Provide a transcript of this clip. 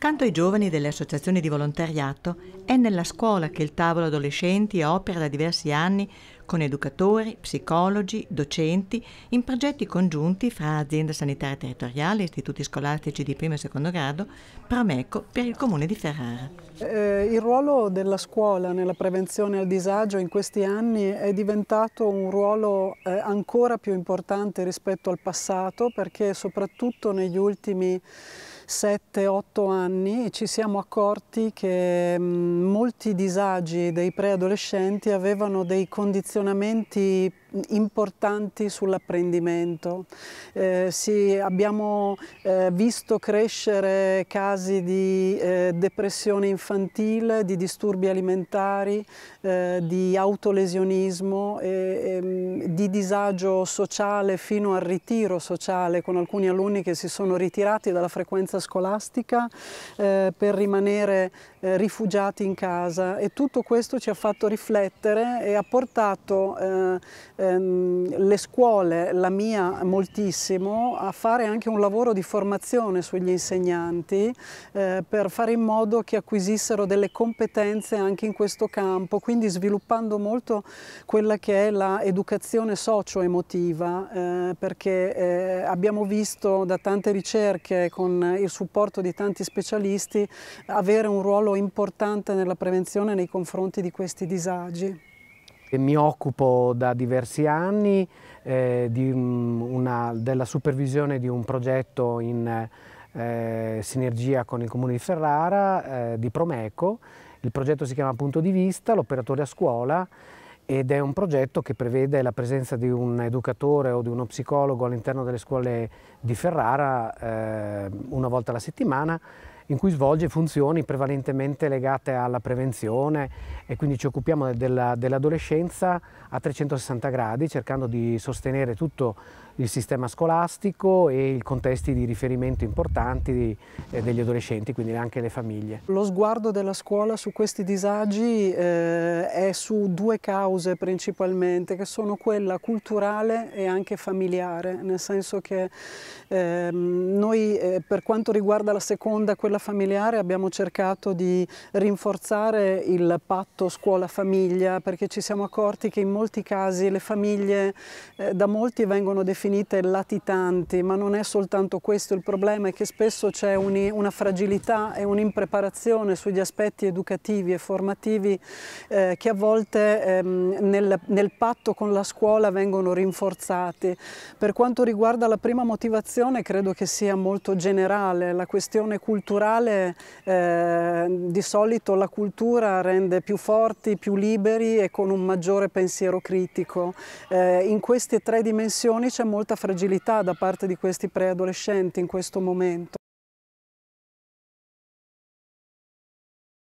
Accanto ai giovani delle associazioni di volontariato, è nella scuola che il tavolo adolescenti opera da diversi anni con educatori, psicologi, docenti, in progetti congiunti fra azienda sanitaria territoriale, istituti scolastici di primo e secondo grado, Promeco per il Comune di Ferrara. Eh, il ruolo della scuola nella prevenzione al disagio in questi anni è diventato un ruolo eh, ancora più importante rispetto al passato perché soprattutto negli ultimi 7-8 anni ci siamo accorti che mh, mm, molti disagi dei preadolescenti avevano dei condizioni posizionamenti importanti sull'apprendimento. Eh, sì, abbiamo eh, visto crescere casi di eh, depressione infantile, di disturbi alimentari, eh, di autolesionismo, ehm, di disagio sociale fino al ritiro sociale con alcuni alunni che si sono ritirati dalla frequenza scolastica eh, per rimanere eh, rifugiati in casa e tutto questo ci ha fatto riflettere e ha portato ehm, le scuole, la mia moltissimo, a fare anche un lavoro di formazione sugli insegnanti eh, per fare in modo che acquisissero delle competenze anche in questo campo, quindi sviluppando molto quella che è l'educazione socio-emotiva, eh, perché eh, abbiamo visto da tante ricerche con il supporto di tanti specialisti avere un ruolo importante nella prevenzione nei confronti di questi disagi. Mi occupo da diversi anni eh, mm, una, della supervisione di un progetto in eh, sinergia con il Comune di Ferrara, eh, di Promeco. Il progetto si chiama Punto di Vista, l'operatore a scuola ed è un progetto che prevede la presenza di un educatore o di uno psicologo all'interno delle scuole di Ferrara eh, una volta alla settimana in cui svolge funzioni prevalentemente legate alla prevenzione e quindi ci occupiamo della, dell'adolescenza a 360 gradi cercando di sostenere tutto il sistema scolastico e i contesti di riferimento importanti di, eh, degli adolescenti, quindi anche le famiglie. Lo sguardo della scuola su questi disagi eh, è su due cause principalmente, che sono quella culturale e anche familiare, nel senso che ehm, eh, noi per quanto riguarda la seconda, quella familiare abbiamo cercato di rinforzare il patto scuola-famiglia perché ci siamo accorti che in molti casi le famiglie eh, da molti vengono definite latitanti, ma non è soltanto questo il problema, è che spesso c'è un, una fragilità e un'impreparazione sugli aspetti educativi e formativi eh, che a volte ehm, nel, nel patto con la scuola vengono rinforzati. Per quanto riguarda la prima motivazione credo che sia molto generale, la questione culturale generale eh, di solito la cultura rende più forti, più liberi e con un maggiore pensiero critico. Eh, in queste tre dimensioni c'è molta fragilità da parte di questi preadolescenti in questo momento.